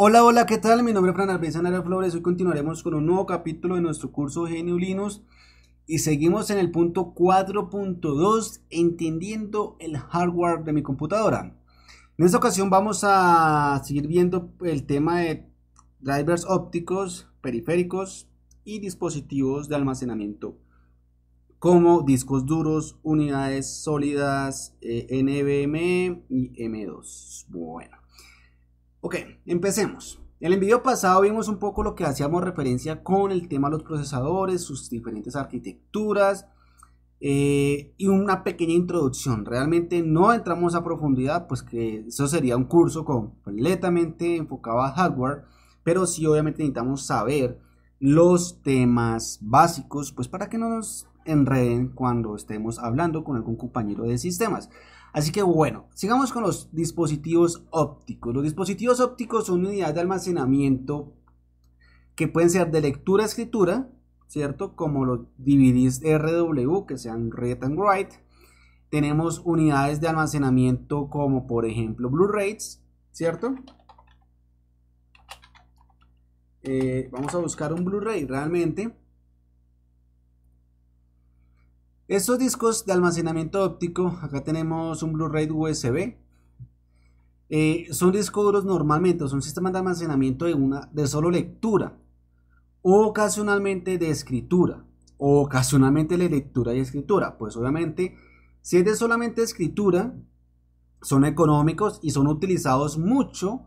Hola, hola, ¿qué tal? Mi nombre es Fran Alves Flores. Hoy continuaremos con un nuevo capítulo de nuestro curso Genio Linux y seguimos en el punto 4.2, entendiendo el hardware de mi computadora. En esta ocasión vamos a seguir viendo el tema de drivers ópticos, periféricos y dispositivos de almacenamiento como discos duros, unidades sólidas, eh, NVMe y M2. Bueno. Ok, empecemos. En el video pasado vimos un poco lo que hacíamos referencia con el tema de los procesadores, sus diferentes arquitecturas eh, y una pequeña introducción. Realmente no entramos a profundidad, pues que eso sería un curso completamente enfocado a hardware, pero sí obviamente necesitamos saber los temas básicos, pues para que no nos enreden cuando estemos hablando con algún compañero de sistemas. Así que bueno, sigamos con los dispositivos ópticos. Los dispositivos ópticos son unidades de almacenamiento que pueden ser de lectura escritura, ¿cierto? Como los DVDs RW, que sean read and write. Tenemos unidades de almacenamiento como por ejemplo Blu-rays, ¿cierto? Eh, vamos a buscar un Blu-ray realmente. Estos discos de almacenamiento óptico, acá tenemos un Blu-ray USB. Eh, son discos duros normalmente, son sistemas de almacenamiento de, una, de solo lectura, o ocasionalmente de escritura, o ocasionalmente de lectura y escritura. Pues obviamente, si es de solamente escritura, son económicos y son utilizados mucho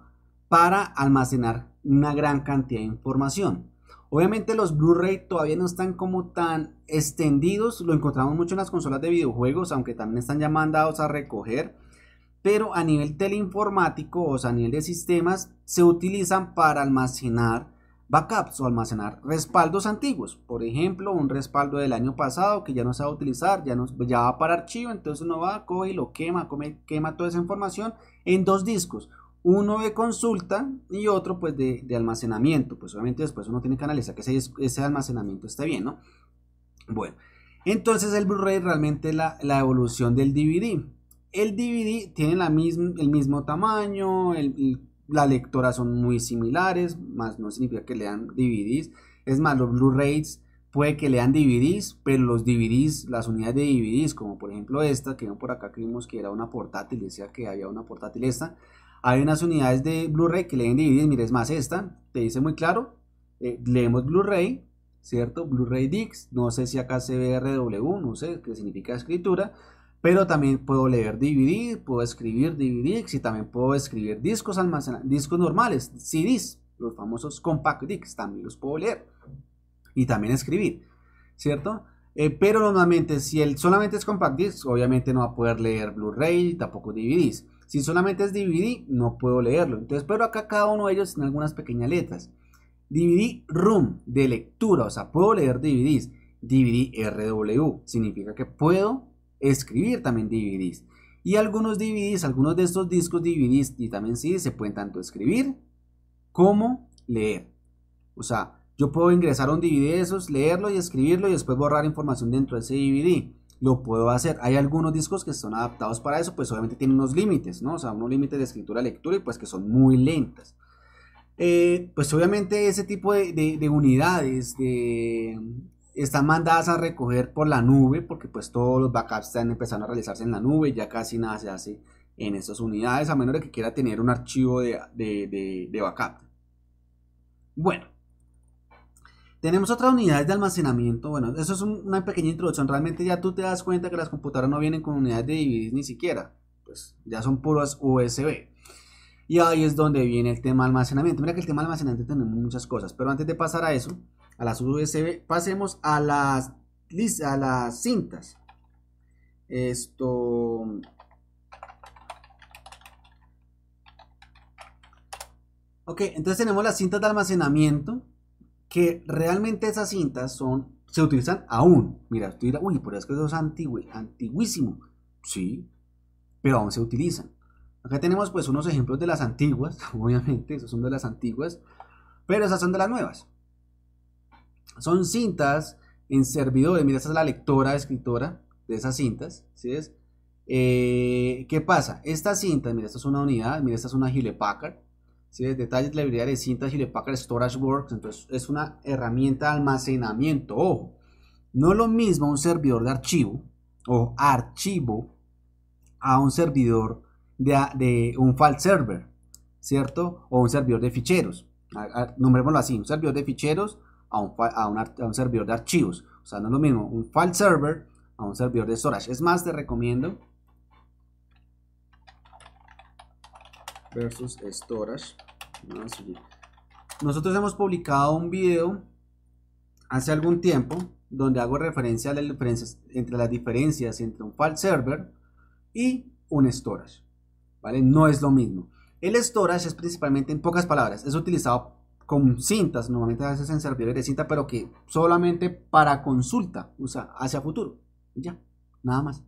para almacenar una gran cantidad de información. Obviamente los Blu-ray todavía no están como tan extendidos, lo encontramos mucho en las consolas de videojuegos, aunque también están ya mandados a recoger. Pero a nivel teleinformático, o sea, a nivel de sistemas, se utilizan para almacenar backups o almacenar respaldos antiguos. Por ejemplo, un respaldo del año pasado que ya no se va a utilizar, ya, va para archivo, entonces uno va, coge y lo quema, quema toda esa información en dos discos uno de consulta y otro pues de, almacenamiento. Pues obviamente después uno tiene que analizar que ese, almacenamiento está bien, ¿no? Bueno, entonces el Blu-ray realmente es la, evolución del DVD. El DVD tiene la el mismo tamaño, el, las lectoras son muy similares, más no significa que lean DVDs. Es más, los Blu-rays puede que lean DVDs, pero los DVDs, las unidades de DVDs, como por ejemplo esta que por acá que que era una portátil, decía que había una portátil esta, hay unas unidades de Blu-ray que leen DVDs, mire, es más esta, te dice muy claro, eh, leemos Blu-ray, ¿cierto? Blu-ray Dix, no sé si acá se ve RW, no sé qué significa escritura, pero también puedo leer DVD, puedo escribir DVDs y también puedo escribir discos discos normales, CDs, los famosos compact discs, también los puedo leer y también escribir, ¿cierto? Eh, pero normalmente si él solamente es compact disc, obviamente no va a poder leer Blu-ray, tampoco DVDs. Si solamente es DVD, no puedo leerlo. Entonces, pero acá cada uno de ellos tiene algunas pequeñas letras. DVD room, de lectura, o sea, puedo leer DVDs. DVD RW, significa que puedo escribir también DVDs. Y algunos DVDs, algunos de estos discos DVDs y también sí se pueden tanto escribir como leer. O sea, yo puedo ingresar a un DVD de esos, leerlo y escribirlo y después borrar información dentro de ese DVD lo puedo hacer. Hay algunos discos que son adaptados para eso, pues obviamente tienen unos límites, ¿no? O sea, unos límites de escritura, lectura y pues que son muy lentas. Eh, pues obviamente ese tipo de, unidades están mandadas a recoger por la nube, porque pues todos los backups están empezando a realizarse en la nube, ya casi nada se hace en estas unidades, a menos de que quiera tener un archivo de, de backup. Bueno, tenemos otras unidades de almacenamiento. Bueno, eso es una pequeña introducción. Realmente ya tú te das cuenta que las computadoras no vienen con unidades de DVD ni siquiera. Pues ya son puras USB. Y ahí es donde viene el tema almacenamiento. Mira que el tema almacenamiento tenemos muchas cosas. Pero antes de pasar a eso, a las USB, pasemos a las, a las cintas. Esto... Ok, entonces tenemos las cintas de almacenamiento que realmente esas cintas son, se utilizan aún. Mira, tú dirás, uy, es que eso es antiguo, antiguísimo. Sí, pero aún se utilizan. Acá tenemos pues unos ejemplos de las antiguas, obviamente, esas son de las antiguas, pero esas son de las nuevas. Son cintas en servidores, mira, esta es la lectora, escritora de esas cintas, ¿sí es? Eh, ¿Qué pasa? esta cintas, mira, esta es una unidad, mira, esta es una Hewlett detalles de la librería de cintas y de Packard Storage Works. Entonces es una herramienta de almacenamiento. Ojo, no es lo mismo un servidor de archivo o archivo a un servidor de, un file server, ¿cierto? O un servidor de ficheros. nombrémoslo así, un servidor de ficheros a un, a un servidor de archivos. O sea, no es lo mismo un file server a un servidor de storage. Es más, te recomiendo versus storage. Ah, Nosotros hemos publicado un video hace algún tiempo donde hago referencia a las diferencias entre las diferencias entre un file server y un storage. ¿Vale? No es lo mismo. El storage es principalmente, en pocas palabras, es utilizado con cintas, normalmente a veces en servidores de cinta, pero que solamente para consulta, o hacia futuro. Ya, nada más.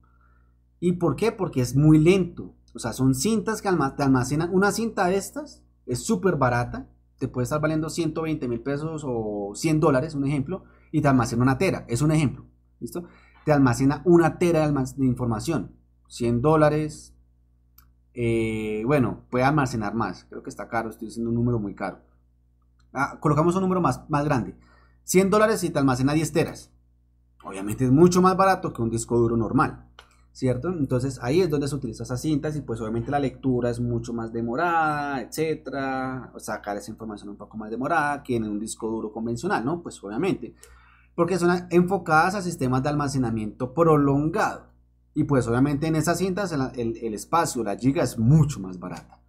¿Y por qué? Porque es muy lento. O sea, son cintas que te almacenan. Una cinta de estas es súper barata. Te puede estar valiendo 120 mil pesos o 100 dólares, un ejemplo. Y te almacena una tera. Es un ejemplo. ¿Listo? Te almacena una tera de, información. 100 dólares. Eh, bueno, puede almacenar más. Creo que está caro. Estoy diciendo un número muy caro. Ah, colocamos un número más, más grande. 100 dólares y te almacena 10 teras. Obviamente es mucho más barato que un disco duro normal. ¿cierto? Entonces ahí es donde se utiliza cintas y pues obviamente la lectura es mucho más demorada, etcétera, sacar esa información un poco más demorada que en un disco duro convencional, ¿no? Pues obviamente, porque son enfocadas a sistemas de almacenamiento prolongado. Y pues obviamente en esas cintas el, espacio, la giga es mucho más barata.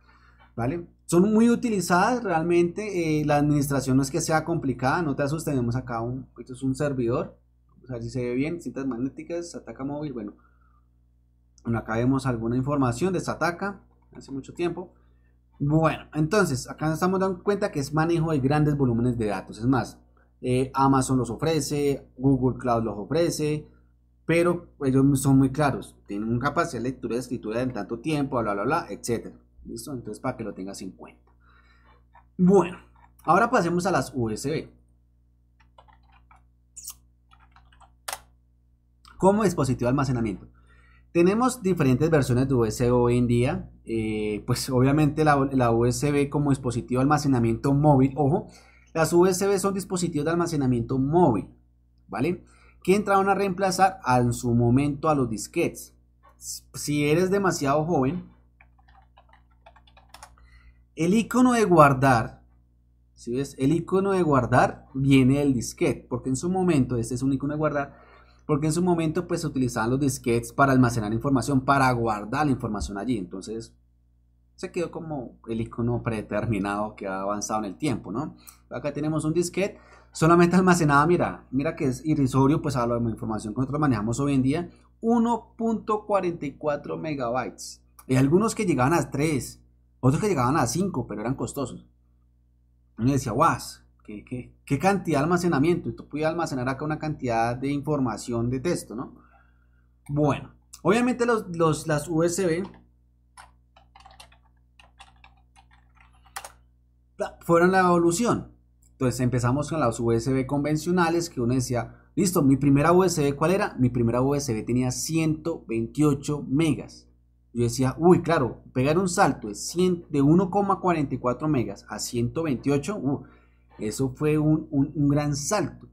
¿Vale? Son muy utilizadas realmente. Eh, la administración no es que sea complicada. No te asustes. Tenemos acá un, es un servidor. Vamos a si se ve bien. Cintas magnéticas, ataca móvil. Bueno, bueno, acá vemos alguna información de Sataka hace mucho tiempo. Bueno, entonces acá nos estamos dando cuenta que es manejo de grandes volúmenes de datos. Es más, eh, Amazon los ofrece, Google Cloud los ofrece, pero ellos son muy claros. Tienen un capacidad de lectura y escritura en tanto tiempo, bla, bla, bla, etc. ¿Listo? Entonces, para que lo tengas en cuenta. Bueno, ahora pasemos a las USB. Como dispositivo de almacenamiento tenemos diferentes versiones de USB hoy en día. Eh, pues obviamente la, USB como dispositivo de almacenamiento móvil. Ojo, las USB son dispositivos de almacenamiento móvil, ¿vale? Que entraron a reemplazar en su momento a los disquets. Si eres demasiado joven, el icono de guardar, si ves? El icono de guardar viene del disquete, porque en su momento este es un icono de guardar porque en su momento pues se utilizaban los disquetes para almacenar información, para guardar la información allí. Entonces se quedó como el icono predeterminado que ha avanzado en el tiempo, ¿no? Acá tenemos un disquete solamente almacenada, mira, mira que es irrisorio pues a la información que nosotros manejamos hoy en día, 1.44 megabytes. y algunos que llegaban a 3, otros que llegaban a 5, pero eran costosos. Uno decía, guas, ¿Qué, cantidad de almacenamiento? Esto tú almacenar acá una cantidad de información de texto, ¿no? Bueno, obviamente los, las USB fueron la evolución. Entonces empezamos con las USB convencionales que uno decía, listo, mi primera USB, ¿cuál era? Mi primera USB tenía 128 megas. Yo decía, uy, claro, pegar un salto de, de 1,44 megas a 128, eso fue un, gran salto.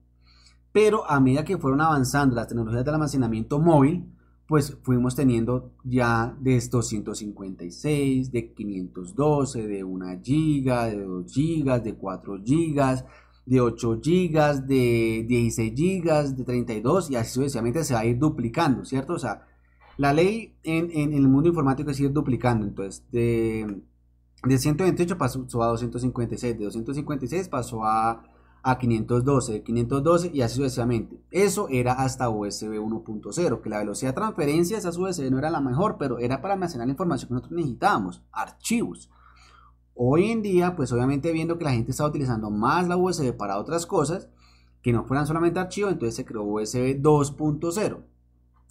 Pero a medida que fueron avanzando las tecnologías del almacenamiento móvil, pues fuimos teniendo ya de 256, de 512, de 1 giga, de 2 gigas, de 4 gigas, de 8 gigas, de 16 gigas, de 32 y así sucesivamente se va a ir duplicando, ¿cierto? O sea, la ley en, el mundo informático es ir duplicando, entonces de de 128 pasó a 256, de 256 pasó a, 512, de 512 y así sucesivamente. Eso era hasta USB 1.0, que la velocidad de transferencia de esas USB no era la mejor, pero era para almacenar la información que nosotros necesitábamos, archivos. Hoy en día, pues obviamente viendo que la gente está utilizando más la USB para otras cosas, que no fueran solamente archivos, entonces se creó USB 2.0.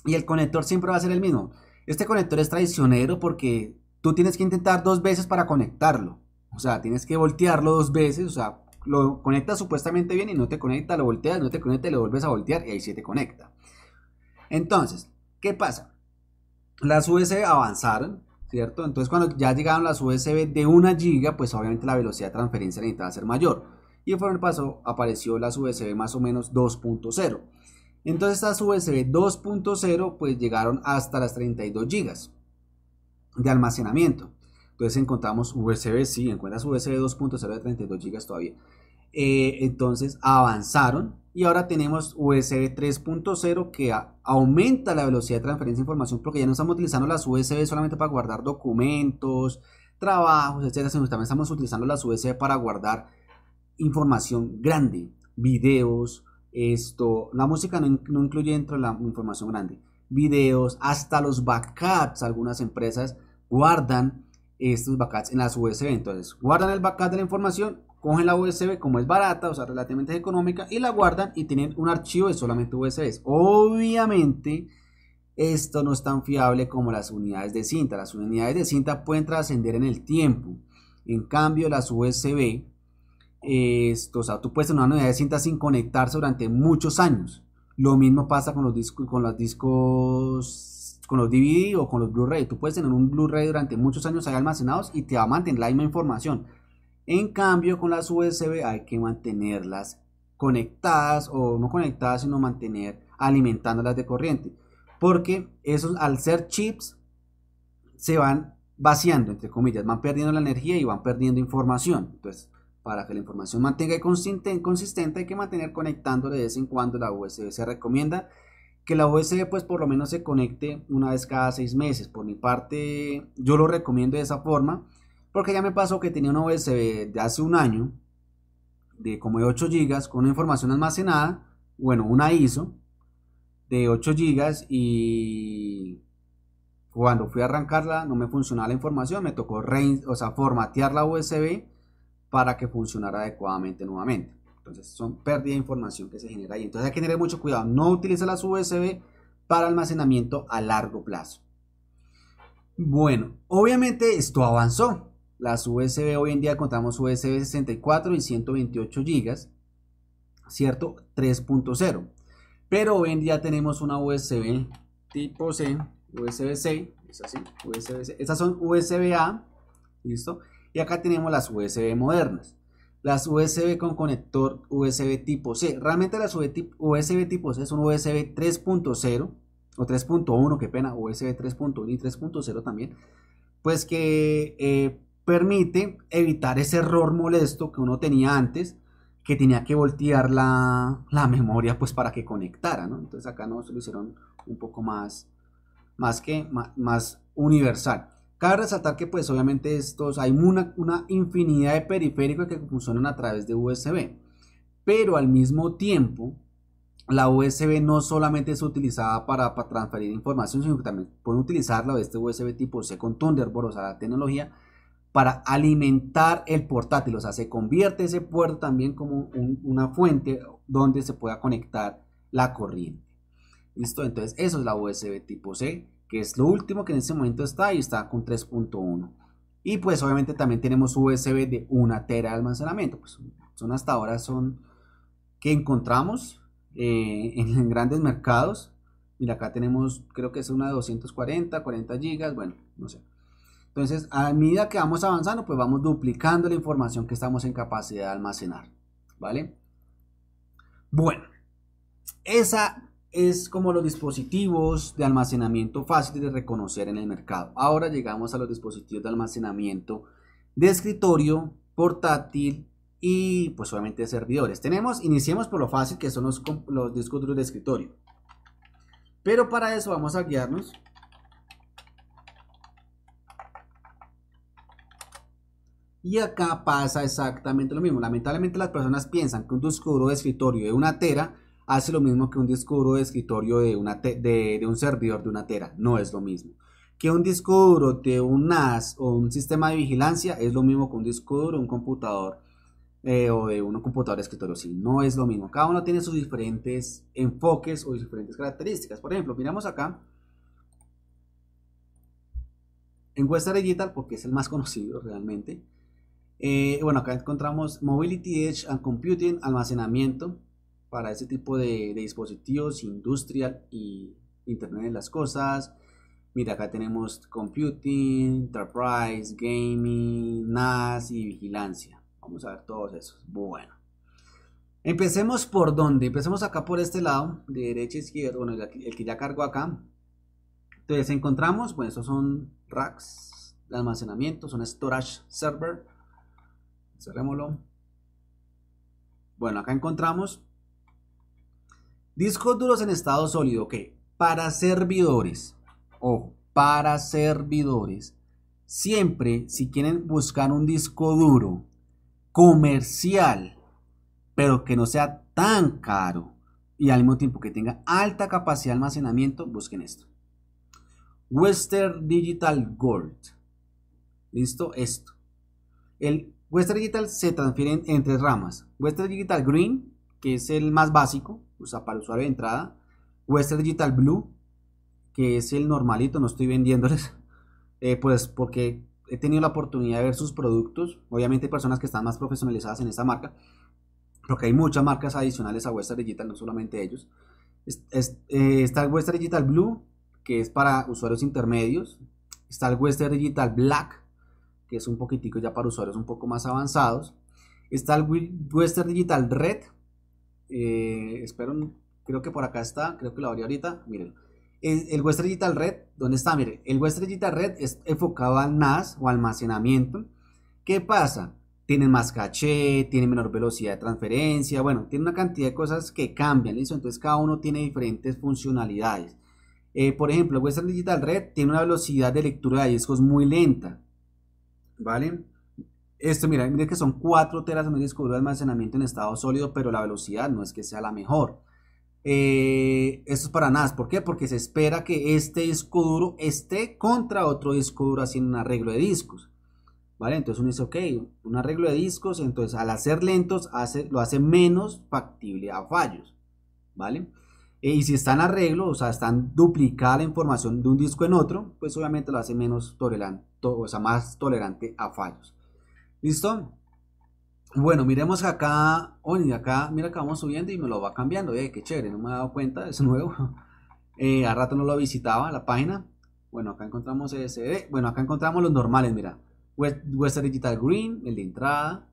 Y el conector siempre va a ser el mismo. Este conector es traicionero porque tú tienes que intentar dos veces para conectarlo. O sea, tienes que voltearlo dos veces, o sea, lo conectas supuestamente bien y no te conecta, lo volteas, no te conecta y lo vuelves a voltear y ahí sí te conecta. Entonces, ¿qué pasa? Las USB avanzaron, ¿cierto? Entonces cuando ya llegaron las USB de una giga, pues obviamente la velocidad de transferencia necesitaba ser mayor. Y fue el paso apareció las USB más o menos 2.0. Entonces estas USB 2.0 pues llegaron hasta las 32 GB de almacenamiento. Entonces encontramos USB, sí, encuentras USB 2.0 de 32 GB todavía. Eh, entonces avanzaron y ahora tenemos USB 3.0 que aumenta la velocidad de transferencia de información porque ya no estamos utilizando las USB solamente para guardar documentos, trabajos, etcétera, sino también estamos utilizando las USB para guardar información grande, videos, esto, la música no, incluye dentro de la información grande, videos, hasta los backups, algunas empresas guardan estos backups en las USB. Entonces, guardan el backup de la información, cogen la USB como es barata, o sea, relativamente económica, y la guardan y tienen un archivo de solamente usb Obviamente, esto no es tan fiable como las unidades de cinta. Las unidades de cinta pueden trascender en el tiempo. En cambio, las USB, esto, o sea, tú puedes tener una unidad de cinta sin conectarse durante muchos años. Lo mismo pasa con los discos, con los discos con los DVD o con los Blu-ray. Tú puedes tener un Blu-ray durante muchos años ahí almacenados y te va a mantener la misma información. En cambio, con las USB hay que mantenerlas conectadas o no conectadas, sino mantener alimentándolas de corriente. Porque esos, al ser chips, se van vaciando, entre comillas, van perdiendo la energía y van perdiendo información. Entonces, para que la información mantenga consistente, consistente hay que mantener conectando de vez en cuando la USB. Se recomienda que la USB pues por lo menos se conecte una vez cada seis meses. Por mi parte yo lo recomiendo de esa forma porque ya me pasó que tenía una USB de hace un año de como de 8 GB con información almacenada, bueno, una ISO de 8 GB y cuando fui a arrancarla no me funcionaba la información, me tocó o sea, formatear la USB para que funcionara adecuadamente nuevamente. Entonces son pérdida de información que se genera ahí. Entonces hay que tener mucho cuidado. No utiliza las USB para almacenamiento a largo plazo. Bueno, obviamente esto avanzó. Las USB hoy en día contamos USB 64 y 128 GB, ¿cierto? 3.0. Pero hoy en día tenemos una USB tipo C, USB-C, es así, USB -C. Estas son USB-A, ¿listo? Y acá tenemos las USB modernas. Las USB con conector USB tipo C. Realmente las USB tipo C son USB 3.0 o 3.1, qué pena, USB 3.1 y 3.0 también. Pues que eh, permite evitar ese error molesto que uno tenía antes, que tenía que voltear la, memoria pues para que conectara, ¿no? Entonces acá nos lo hicieron un poco más, más que, más universal. Cabe resaltar que pues obviamente estos, hay una, infinidad de periféricos que funcionan a través de USB, pero al mismo tiempo la USB no solamente es utilizada para, transferir información, sino que también pueden utilizarla este USB tipo C con Thunderbolt, o sea, la tecnología, para alimentar el portátil. O sea, se convierte ese puerto también como una fuente donde se pueda conectar la corriente. Listo, entonces eso es la USB tipo C que es lo último que en ese momento está y está con 3.1. Y pues obviamente también tenemos USB de una tera de almacenamiento. Pues son hasta ahora son que encontramos eh, en grandes mercados. Mira, acá tenemos, creo que es una de 240, 40 gigas, bueno, no sé. Entonces, a medida que vamos avanzando, pues vamos duplicando la información que estamos en capacidad de almacenar. ¿Vale? Bueno, esa es como los dispositivos de almacenamiento fáciles de reconocer en el mercado. Ahora llegamos a los dispositivos de almacenamiento de escritorio, portátil y pues obviamente de servidores. Tenemos, iniciemos por lo fácil que son los, discos de escritorio. Pero para eso vamos a guiarnos Y acá pasa exactamente lo mismo. Lamentablemente las personas piensan que un disco duro de escritorio de una tera hace lo mismo que un disco duro de escritorio de, una de, un servidor de una tera. No es lo mismo. Que un disco duro de un NAS o un sistema de vigilancia es lo mismo que un disco duro de un computador eh, o de un computador de escritorio. Sí, no es lo mismo. Cada uno tiene sus diferentes enfoques o diferentes características. Por ejemplo, miramos acá. En Encuesta Digital, porque es el más conocido realmente. Eh, bueno, acá encontramos Mobility Edge and Computing, almacenamiento, para este tipo de, dispositivos, industrial y Internet de las Cosas. Mira, acá tenemos computing, enterprise, gaming, NAS y vigilancia. Vamos a ver todos esos. Bueno. Empecemos por donde, Empecemos acá por este lado, de derecha izquierda, bueno, el que ya cargo acá. Entonces encontramos, bueno, esos son racks de almacenamiento, son storage server. Cerrémoslo. Bueno, acá encontramos Discos duros en estado sólido, ok. Para servidores, o para servidores, siempre si quieren buscar un disco duro comercial, pero que no sea tan caro y al mismo tiempo que tenga alta capacidad de almacenamiento, busquen esto. Western Digital Gold. ¿Listo? Esto. El Western Digital se transfiere entre en tres ramas. Western Digital Green, que es el más básico, o sea, para el usuario de entrada. Western Digital Blue, que es el normalito, no estoy vendiéndoles, eh, pues porque he tenido la oportunidad de ver sus productos. Obviamente hay personas que están más profesionalizadas en esta marca, porque hay muchas marcas adicionales a Western Digital, no solamente ellos. Eh, está el Western Digital Blue, que es para usuarios intermedios. Está el Western Digital Black, que es un poquitico ya para usuarios un poco más avanzados. Está el Western Digital Red, eh, espero, creo que por acá está, creo que lo abrí ahorita, miren. El, Western Digital Red, ¿dónde está? mire el Western Digital Red es enfocado al NAS o almacenamiento. ¿Qué pasa? tiene más caché, tiene menor velocidad de transferencia, bueno, tiene una cantidad de cosas que cambian, eso Entonces cada uno tiene diferentes funcionalidades. Eh, por ejemplo, Western Digital Red tiene una velocidad de lectura de discos muy lenta, ¿vale? Esto, mira, miren que son 4 teras en un disco duro de almacenamiento en estado sólido, pero la velocidad no es que sea la mejor. Eh, esto es para nada. ¿por qué? Porque se espera que este disco duro esté contra otro disco duro haciendo un arreglo de discos. ¿Vale? Entonces uno dice, ok, un arreglo de discos, entonces al hacer lentos hace, lo hace menos factible a fallos. ¿Vale? Eh, y si están arreglo, o sea, están duplicada la información de un disco en otro, pues obviamente lo hace menos tolerante, o sea, más tolerante a fallos. ¿Listo? Bueno, miremos acá, oye, acá, mira que vamos subiendo y me lo va cambiando, eh, qué chévere, no me he dado cuenta, es nuevo. Eh, a rato no lo visitaba la página. Bueno, acá encontramos ese, eh, bueno, acá encontramos los normales, mira. Western Digital Green, el de entrada.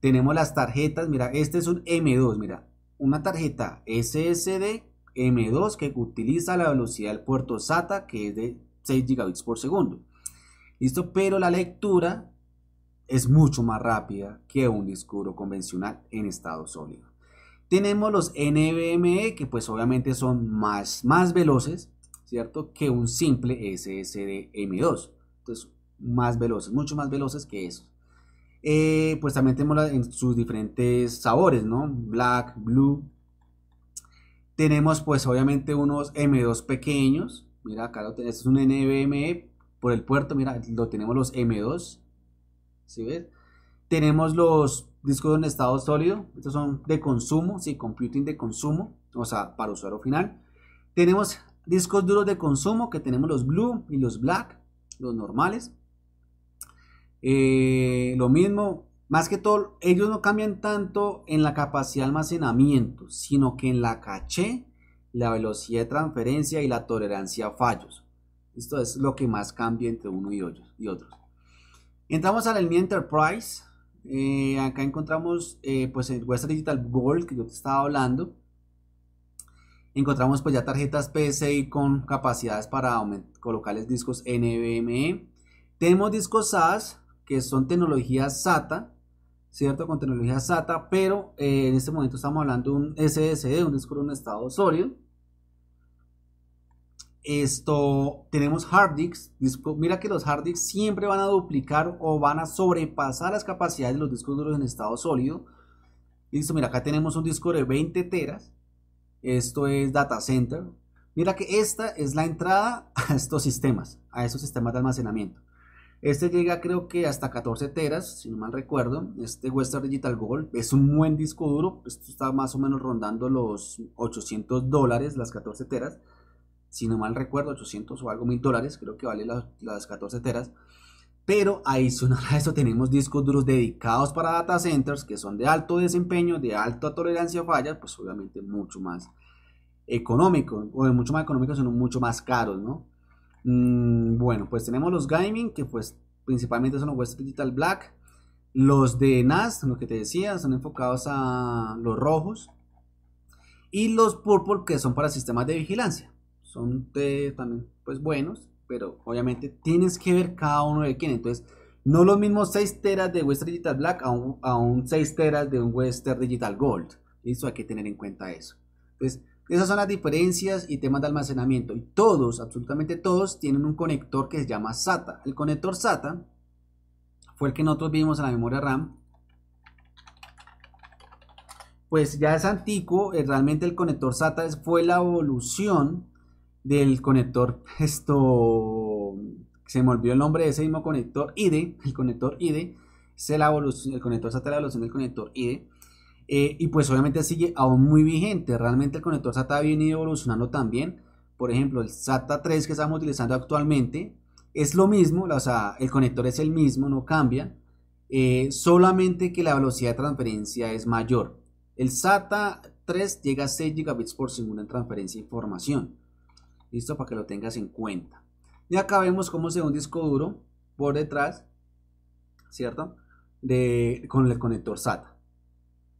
Tenemos las tarjetas, mira, este es un M2, mira, una tarjeta SSD M2 que utiliza la velocidad del puerto SATA que es de 6 gigabits por segundo. Listo, pero la lectura es mucho más rápida que un disco convencional en estado sólido. Tenemos los NVMe que pues obviamente son más, más veloces, ¿cierto? Que un simple SSD M2. Entonces, más veloces, mucho más veloces que eso. Eh, pues también tenemos en sus diferentes sabores, ¿no? Black, blue. Tenemos pues obviamente unos M2 pequeños. Mira, acá este es un NVMe por el puerto, mira, lo tenemos los M2 tenemos los discos en estado sólido, estos son de consumo, sí, computing de consumo, o sea, para usuario final. Tenemos discos duros de consumo, que tenemos los blue y los black, los normales. Eh, lo mismo, más que todo, ellos no cambian tanto en la capacidad de almacenamiento, sino que en la caché, la velocidad de transferencia y la tolerancia a fallos. Esto es lo que más cambia entre uno y otro. Y otros. Entramos a la línea Enterprise. Eh, acá encontramos eh, pues el Western Digital Gold que yo te estaba hablando. Encontramos pues ya tarjetas PCI con capacidades para colocarles discos NVMe. Tenemos discos SAS que son tecnologías SATA, ¿cierto? Con tecnología SATA, pero eh, en este momento estamos hablando de un SSD, un disco un estado sólido. Esto, tenemos hard disks. Mira que los hard disks siempre van a duplicar o van a sobrepasar las capacidades de los discos duros en estado sólido. Listo, mira, acá tenemos un disco de 20 teras. Esto es data center. Mira que esta es la entrada a estos sistemas, a esos sistemas de almacenamiento. Este llega creo que hasta 14 teras, si no mal recuerdo. Este Western Digital Gold es un buen disco duro. Esto está más o menos rondando los 800 dólares, las 14 teras si no mal recuerdo, 800 o algo mil dólares, creo que vale las, 14 teras. Pero adicional a eso tenemos discos duros dedicados para data centers que son de alto desempeño, de alta tolerancia a fallas, pues obviamente mucho más económico, o de mucho más económicos, son mucho más caros, mm, bueno, pues tenemos los gaming, que pues principalmente son los West Digital Black, los de NAS, lo que te decía, son enfocados a los rojos, y los purple, que son para sistemas de vigilancia son también pues buenos, pero obviamente tienes que ver cada uno de quién. Entonces, no los mismos 6 teras de Western Digital Black a un, a 6 teras de un Western Digital Gold. Listo, hay que tener en cuenta eso. Entonces, esas son las diferencias y temas de almacenamiento. Y todos, absolutamente todos, tienen un conector que se llama SATA. El conector SATA fue el que nosotros vimos en la memoria RAM. Pues ya es antiguo, eh, realmente el conector SATA fue la evolución del conector, esto, se me olvidó el nombre de ese mismo conector ID, el conector IDE, es el, conector SATA la evolución del conector ID, eh, y pues obviamente sigue aún muy vigente, realmente el conector SATA ha venido evolucionando también, por ejemplo, el SATA 3 que estamos utilizando actualmente, es lo mismo, o sea, el conector es el mismo, no cambia, eh, solamente que la velocidad de transferencia es mayor. El SATA 3 llega a 6 gigabits por segundo en transferencia de información. Listo, para que lo tengas en cuenta. Y acá vemos cómo se ve un disco duro por detrás, ¿cierto? De, con el conector SATA,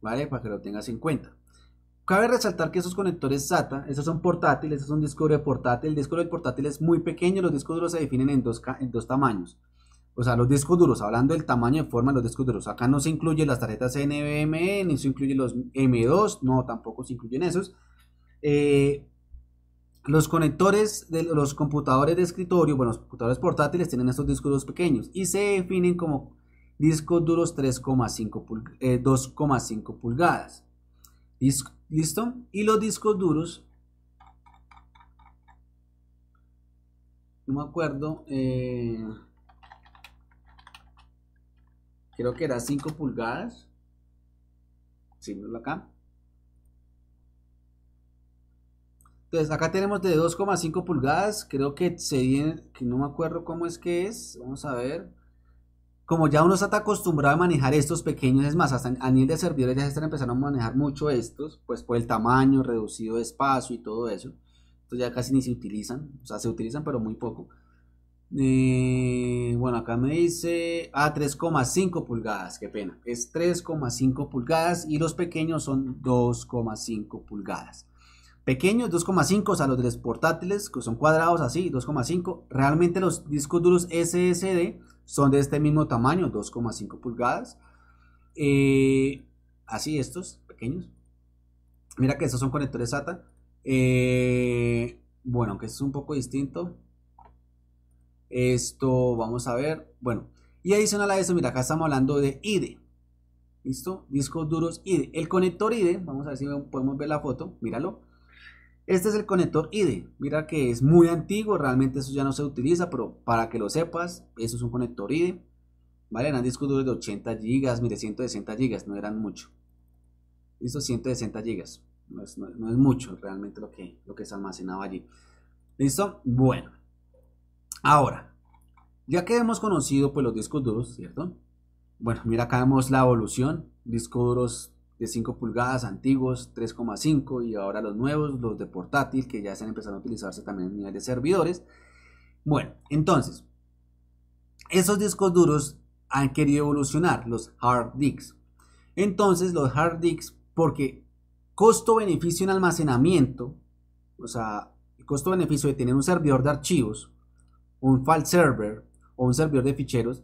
¿vale? Para que lo tengas en cuenta. Cabe resaltar que esos conectores SATA, esos son portátiles, esos son disco de portátil. El disco de portátil es muy pequeño, los discos duros se definen en dos, en dos tamaños. O sea, los discos duros, hablando del tamaño de forma de los discos duros. Acá no se incluyen las tarjetas NVMe, ni se incluyen los M2, no, tampoco se incluyen esos. Eh, los conectores de los computadores de escritorio, bueno, los computadores portátiles tienen estos discos duros pequeños y se definen como discos duros 3,5 2,5 eh, pulgadas. ¿Listo? Y los discos duros, no me acuerdo, eh, creo que era 5 pulgadas. ¿Sí lo acá. Entonces, acá tenemos de 2,5 pulgadas. Creo que se viene, que no me acuerdo cómo es que es. Vamos a ver. Como ya uno está acostumbrado a manejar estos pequeños, es más, hasta a nivel de servidores ya se están empezando a manejar mucho estos, pues por el tamaño, reducido de espacio y todo eso. Entonces ya casi ni se utilizan, o sea, se utilizan pero muy poco. Eh, bueno, acá me dice, ah, 3,5 pulgadas, qué pena. Es 3,5 pulgadas y los pequeños son 2,5 pulgadas pequeños, 2,5, o sea los de los portátiles, que son cuadrados así, 2,5. Realmente los discos duros SSD son de este mismo tamaño, 2,5 pulgadas. Eh, así estos, pequeños. Mira que estos son conectores SATA. Eh, bueno, que es un poco distinto. Esto, vamos a ver. Bueno, y adicional a eso, mira, acá estamos hablando de IDE. ¿Listo? Discos duros IDE. El conector IDE, vamos a ver si podemos ver la foto, míralo. Este es el conector IDE. Mira que es muy antiguo, realmente eso ya no se utiliza, pero para que lo sepas, eso es un conector IDE. Vale, eran discos duros de 80 GB, mire, 160 GB, no eran mucho. Listo, 160 GB. No es, es, mucho realmente lo que, lo que se almacenaba allí. ¿Listo? Bueno. Ahora, ya que hemos conocido pues, los discos duros, ¿cierto? Bueno, mira acá vemos la evolución. Discos duros de 5 pulgadas antiguos, 3,5 y ahora los nuevos, los de portátil que ya se han empezado a utilizarse también a nivel de servidores. Bueno, entonces, esos discos duros han querido evolucionar, los hard disks. Entonces, los hard disks, porque costo-beneficio en almacenamiento, o sea, el costo-beneficio de tener un servidor de archivos, un file server o un servidor de ficheros,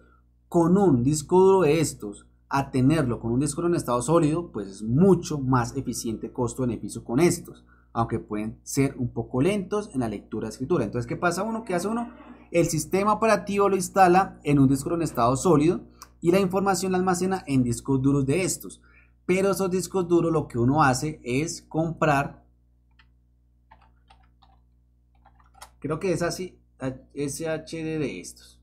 con un disco duro de estos a tenerlo con un disco en estado sólido, pues es mucho más eficiente costo-beneficio con estos, aunque pueden ser un poco lentos en la lectura-escritura. Entonces, ¿qué pasa uno? ¿Qué hace uno? El sistema operativo lo instala en un disco en estado sólido y la información la almacena en discos duros de estos. Pero esos discos duros lo que uno hace es comprar. Creo que es así, eh, SHD de estos.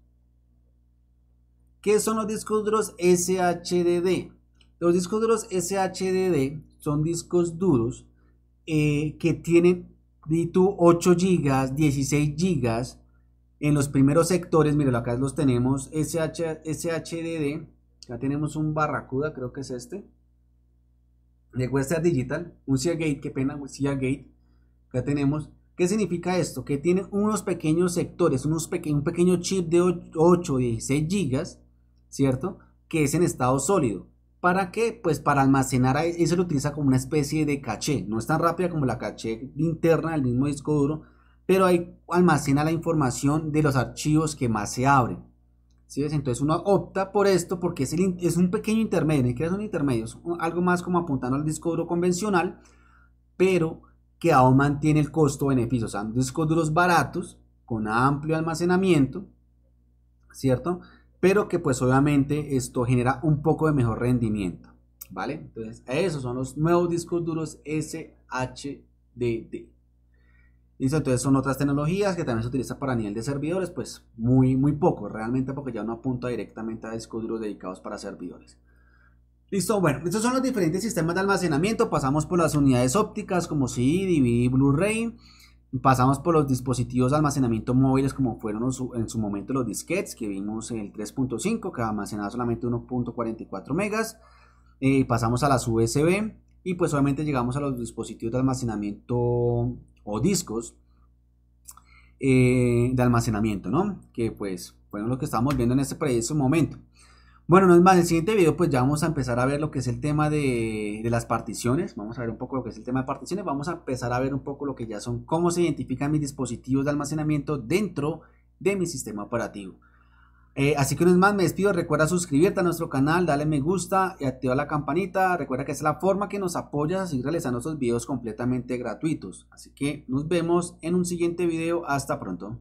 ¿Qué son los discos duros SHDD? Los discos duros SHDD son discos duros eh, que tienen tú 8 GB, 16 GB. En los primeros sectores, Míralo, acá los tenemos SH, SHDD. Acá tenemos un Barracuda, creo que es este. De Western Digital, un Seagate, qué pena, Seagate. Acá tenemos. ¿Qué significa esto? Que tiene unos pequeños sectores, unos un pequeño chip de 8 y 16 GB ¿cierto? Que es en estado sólido. ¿Para qué? Pues para almacenar, eso lo utiliza como una especie de caché. No es tan rápida como la caché interna del mismo disco duro, pero ahí almacena la información de los archivos que más se abren. ¿Sí Entonces uno opta por esto porque es, un pequeño intermedio, que es un intermedio, algo más como apuntando al disco duro convencional, pero que aún mantiene el costo-beneficio. O sea, discos duros baratos, con amplio almacenamiento, ¿cierto? pero que pues obviamente esto genera un poco de mejor rendimiento, ¿vale? Entonces, esos son los nuevos discos duros SHDD. Listo, entonces son otras tecnologías que también se utilizan para nivel de servidores, pues muy, muy poco, realmente porque ya no apunta directamente a discos duros dedicados para servidores. Listo, bueno, estos son los diferentes sistemas de almacenamiento. Pasamos por las unidades ópticas como CD, DVD, Blu-ray pasamos por los dispositivos de almacenamiento móviles como fueron en su momento los disquets que vimos en el 3.5 que almacenaba solamente 1.44 megas eh, pasamos a las USB y pues obviamente llegamos a los dispositivos de almacenamiento o discos eh, de almacenamiento no que pues fueron lo que estamos viendo en este preciso momento bueno, no es más, en el siguiente video pues ya vamos a empezar a ver lo que es el tema de, las particiones, vamos a ver un poco lo que es el tema de particiones, vamos a empezar a ver un poco lo que ya son, cómo se identifican mis dispositivos de almacenamiento dentro de mi sistema operativo. Eh, así que no es más, me despido, recuerda suscribirte a nuestro canal, dale me gusta y activa la campanita, recuerda que es la forma que nos apoyas a seguir realizando estos videos completamente gratuitos. Así que nos vemos en un siguiente video, hasta pronto.